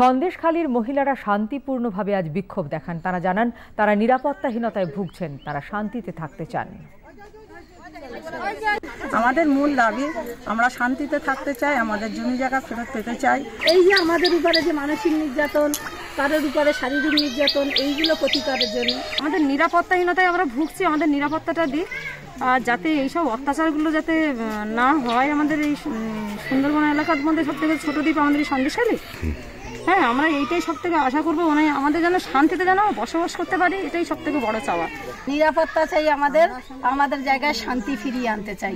সন্দেশখালীর মহিলারা শান্তিপূর্ণভাবে আজ বিক্ষোভ দেখান তারা জানান তারা নিরাপত্তাহীনতায় ভুগছেন তারা শান্তিতে থাকতে চান আমাদের মূল দাবি আমরা শান্তিতে থাকতে চাই আমাদের জমি জায়গা ফেরত পেতে চাই এই যে আমাদের উপরে যে মানসিক নির্যাতন তাদের উপরে শারীরিক নির্যাতন এইগুলো প্রতিকারের জন্য আমাদের নিরাপত্তাহীনতায় আমরা ভুগছি আমাদের নিরাপত্তাটা দিই আর যাতে এইসব অত্যাচারগুলো যাতে না হয় আমাদের এই সুন্দরবন এলাকার মধ্যে সব থেকে ছোটো দ্বীপ আমাদের এই সন্দেশালী হ্যাঁ আমরা এইটাই সব থেকে আশা করবো মানে আমাদের যেন শান্তিতে যেন বসবাস করতে পারি এটাই সব থেকে বড় চাওয়া নিরাপত্তা চাই আমাদের আমাদের জায়গায় শান্তি ফিরিয়ে আনতে চাই